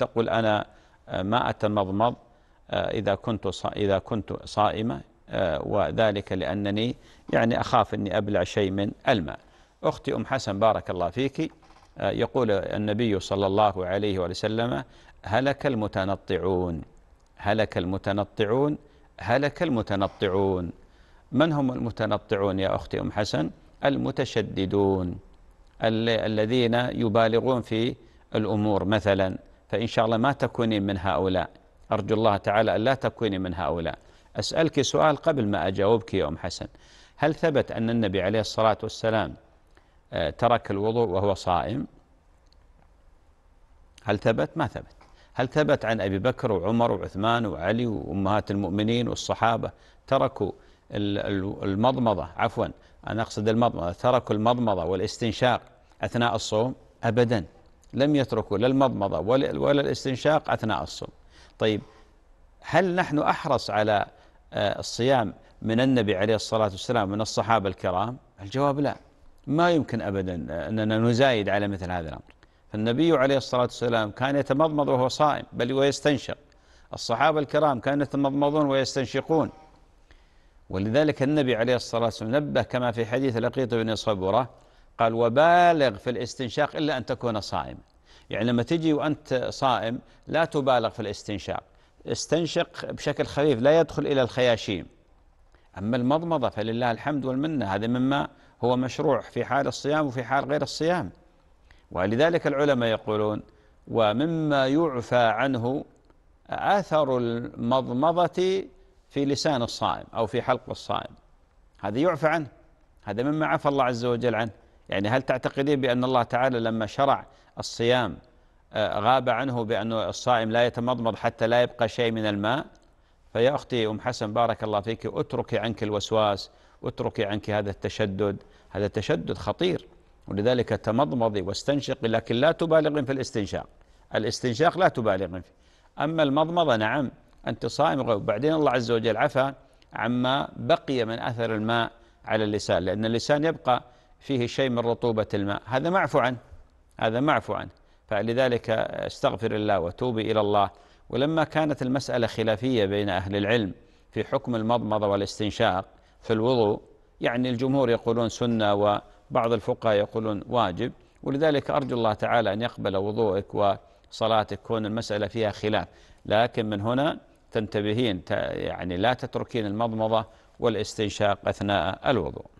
تقول أنا آه، ما أتمضمض آه، إذا كنت إذا كنت صائمة آه، وذلك لأنني يعني أخاف أني أبلع شيء من الماء أختي أم حسن بارك الله فيك يقول النبي صلى الله عليه وسلم هلك المتنطعون هلك المتنطعون هلك المتنطعون من هم المتنطعون يا أختي أم حسن المتشددون الذين يبالغون في الأمور مثلا فإن شاء الله ما تكونين من هؤلاء أرجو الله تعالى أن لا تكوني من هؤلاء أسألك سؤال قبل ما أجاوبك يا أم حسن هل ثبت أن النبي عليه الصلاة والسلام آه، ترك الوضوء وهو صائم هل ثبت ما ثبت هل ثبت عن أبي بكر وعمر وعثمان وعلي وأمهات المؤمنين والصحابة تركوا المضمضة عفوا أنا أقصد المضمضة تركوا المضمضة والاستنشاق أثناء الصوم أبدا لم يتركوا لا المضمضة ولا الاستنشاق أثناء الصوم طيب هل نحن أحرص على آه، الصيام من النبي عليه الصلاة والسلام من الصحابة الكرام الجواب لا ما يمكن أبدا آه، أننا نزايد على مثل هذا الأمر فالنبي عليه الصلاة والسلام كان يتمضمض وهو صائم بل ويستنشق الصحابة الكرام كانوا يتمضمضون ويستنشقون ولذلك النبي عليه الصلاة والسلام نبه كما في حديث لقيط بن صبورة قال وبالغ في الاستنشاق إلا أن تكون صائما يعني لما تجي وأنت صائم لا تبالغ في الاستنشاق استنشق بشكل خفيف لا يدخل إلى الخياشيم أما المضمضة فلله الحمد والمنة هذا مما هو مشروع في حال الصيام وفي حال غير الصيام ولذلك العلماء يقولون ومما يعفى عنه أثر المضمضة في لسان الصائم أو في حلق الصائم هذا يعفى عنه هذا مما عفى الله عز وجل عنه يعني هل تعتقدين بأن الله تعالى لما شرع الصيام آه، غاب عنه بأن الصائم لا يتمضمض حتى لا يبقى شيء من الماء فيا أختي أم حسن بارك الله فيك اتركي عنك الوسواس اتركي عنك هذا التشدد هذا التشدد خطير ولذلك تمضمضي واستنشقي لكن لا تبالغين في الاستنشاق الاستنشاق لا تبالغين فيه أما المضمضة نعم أنت صائم وبعدين الله عز وجل عفى عما بقي من أثر الماء على اللسان لأن اللسان يبقى فيه شيء من رطوبة الماء هذا معفو عنه هذا معفو عنه فلذلك استغفر الله وتوبي إلى الله ولما كانت المسألة خلافية بين أهل العلم في حكم المضمضة والاستنشاق في الوضوء يعني الجمهور يقولون سنة وبعض الفقهاء يقولون واجب ولذلك أرجو الله تعالى أن يقبل وضوءك وصلاتك كون المسألة فيها خلاف لكن من هنا تنتبهين يعني لا تتركين المضمضة والاستنشاق أثناء الوضوء